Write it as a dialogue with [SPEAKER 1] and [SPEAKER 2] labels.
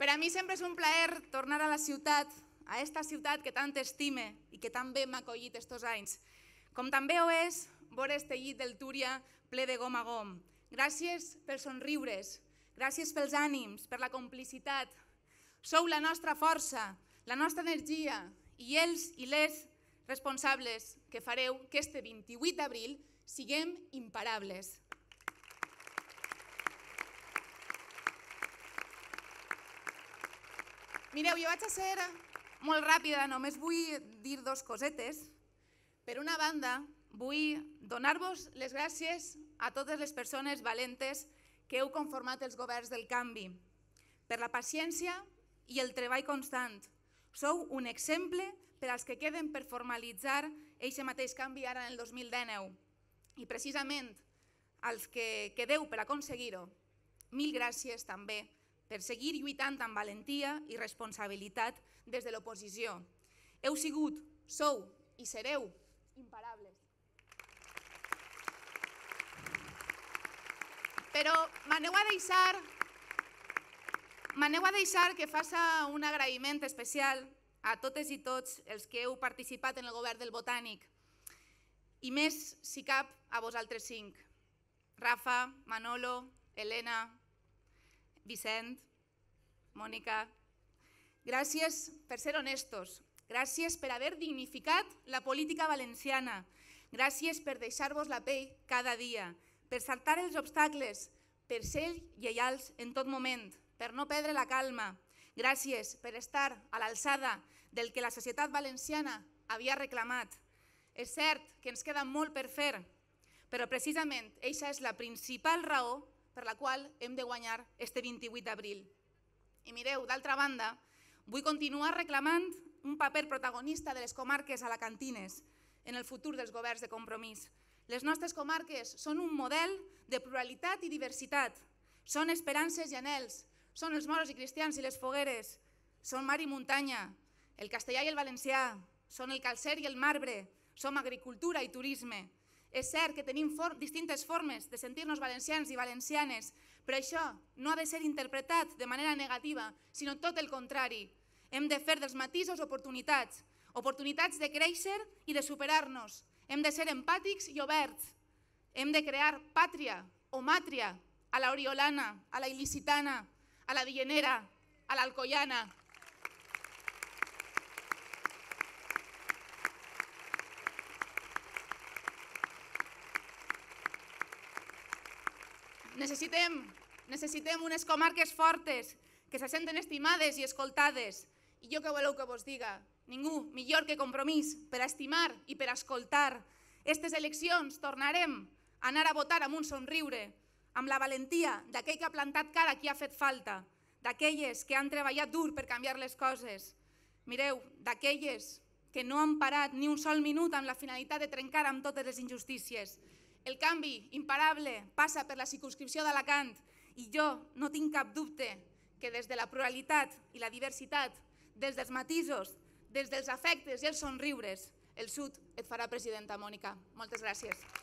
[SPEAKER 1] Per a mi sempre és un plaer tornar a la ciutat, a esta ciutat que tant estime i que tan bé m'ha acollit estos anys. Com també ho és veure este llit del Túria ple de gom a gom. Gràcies pels somriures, gràcies pels ànims, per la complicitat. Sou la nostra força, la nostra energia i els i les responsables que fareu que este 28 d'abril siguem imparables. Mireu, jo vaig a ser molt ràpida, només vull dir dos cosetes. Per una banda, vull donar-vos les gràcies a totes les persones valentes que heu conformat els governs del canvi, per la paciència i el treball constant. Sou un exemple per als que queden per formalitzar eixe mateix canvi ara en el 2019. I precisament als que quedeu per aconseguir-ho, mil gràcies també per seguir lluitant amb valentia i responsabilitat des de l'oposició. Heu sigut, sou i sereu imparables. Però m'aneu a deixar m'aneu a deixar que faça un agraïment especial a totes i tots els que heu participat en el govern del Botànic, i més, si cap, a vosaltres cinc. Rafa, Manolo, Elena, Vicent, Mònica, gràcies per ser honestos, gràcies per haver dignificat la política valenciana, gràcies per deixar-vos la pell cada dia, per saltar els obstacles, per ser lleials en tot moment, per no perdre la calma. Gràcies per estar a l'alçada del que la societat valenciana havia reclamat. És cert que ens queda molt per fer, però precisament aquesta és la principal raó per la qual hem de guanyar este 28 d'abril. I mireu, d'altra banda, vull continuar reclamant un paper protagonista de les comarques alacantines en el futur dels governs de compromís. Les nostres comarques són un model de pluralitat i diversitat, són esperances i anels, són els moros i cristians i les fogueres, són mar i muntanya, el castellà i el valencià, són el calcer i el marbre, som agricultura i turisme, és cert que tenim for distintes formes de sentir-nos valencians i valencianes, però això no ha de ser interpretat de manera negativa, sinó tot el contrari. Hem de fer dels matisos oportunitats, oportunitats de créixer i de superar-nos. Hem de ser empàtics i oberts. Hem de crear pàtria o màtria a la oriolana, a la il·licitana, a la Dienera, a l'alcoiana. Necessitem, necessitem unes comarques fortes, que se senten estimades i escoltades. I jo què voleu que vos diga? Ningú millor que compromís per estimar i per escoltar. Estes eleccions tornarem a anar a votar amb un somriure, amb la valentia d'aquell que ha plantat cara a qui ha fet falta, d'aquelles que han treballat dur per canviar les coses. Mireu, d'aquelles que no han parat ni un sol minut amb la finalitat de trencar amb totes les injustícies el canvi imparable passa per la circunscripció d'Alacant i jo no tinc cap dubte que des de la pluralitat i la diversitat, des dels matisos, des dels afectes i els somriures, el Sud et farà presidenta, Mònica. Moltes gràcies.